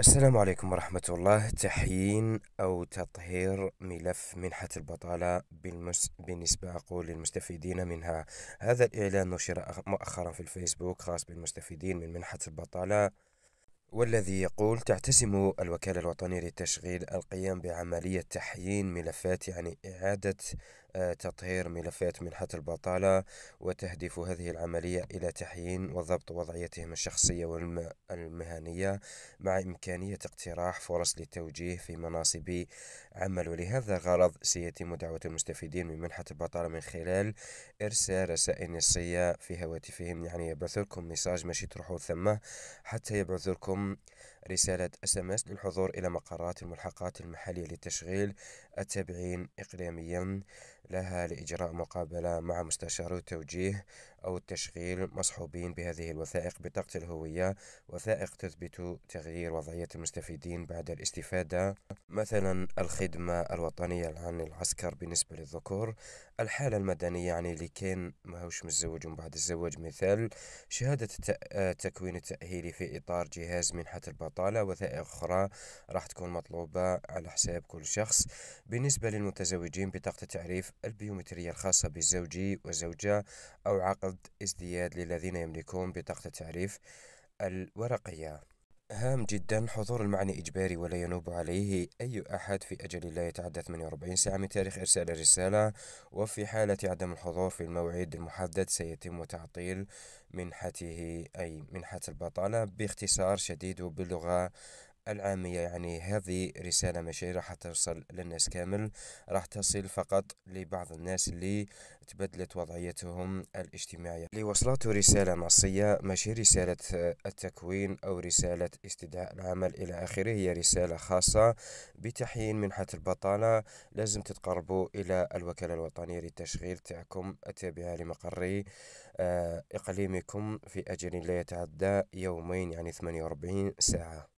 السلام عليكم ورحمة الله تحيين أو تطهير ملف منحة البطالة بالمس... بالنسبة أقول للمستفيدين منها هذا الإعلان نشر مؤخرا في الفيسبوك خاص بالمستفيدين من منحة البطالة والذي يقول تعتزم الوكالة الوطنية للتشغيل القيام بعملية تحيين ملفات يعني إعادة تطهير ملفات منحة البطالة وتهدف هذه العملية إلى تحيين وضبط وضعيتهم الشخصية والمهنية مع إمكانية اقتراح فرص للتوجيه في مناصب عمل ولهذا الغرض سيتم دعوة المستفيدين من منحة البطالة من خلال إرسال رسائل نصية في هواتفهم يعني يبعث لكم ميساج ماشي تروحوا ثم حتى يبعث لكم رسالة اس ام اس للحضور إلى مقرات الملحقات المحلية للتشغيل التابعين إقليميا لها لإجراء مقابلة مع مستشار التوجيه أو التشغيل مصحوبين بهذه الوثائق بطاقة الهوية وثائق تثبت تغيير وضعية المستفيدين بعد الاستفادة مثلا الخدمة الوطنية عن العسكر بالنسبة للذكور الحالة المدنية يعني اللي كان ماهوش متزوج من بعد الزواج مثال شهادة التكوين آه، التأهيلي في إطار جهاز منحة البطالة وثائق أخرى راح تكون مطلوبة على حساب كل شخص بالنسبة للمتزوجين بطاقة التعريف البيومترية الخاصة بالزوجي والزوجة أو عقد عرض ازدياد للذين يملكون بطاقة التعريف الورقية هام جدا حضور المعنى إجباري ولا ينوب عليه أي أحد في أجل لا يتعدى 48 ساعة من تاريخ إرسال الرسالة وفي حالة عدم الحضور في الموعد المحدد سيتم تعطيل منحته أي منحة البطالة باختصار شديد وباللغة العامية يعني هذه رسالة مشي راح توصل للناس كامل راح تصل فقط لبعض الناس اللي تبدلت وضعيتهم الاجتماعية اللي رسالة نصية ماشي رسالة التكوين أو رسالة استدعاء العمل إلى آخره هي رسالة خاصة بتحيين منحة البطالة لازم تتقربوا إلى الوكالة الوطنية للتشغيل تاعكم التابعة لمقر آه، إقليمكم في أجل لا يتعدى يومين يعني 48 ساعة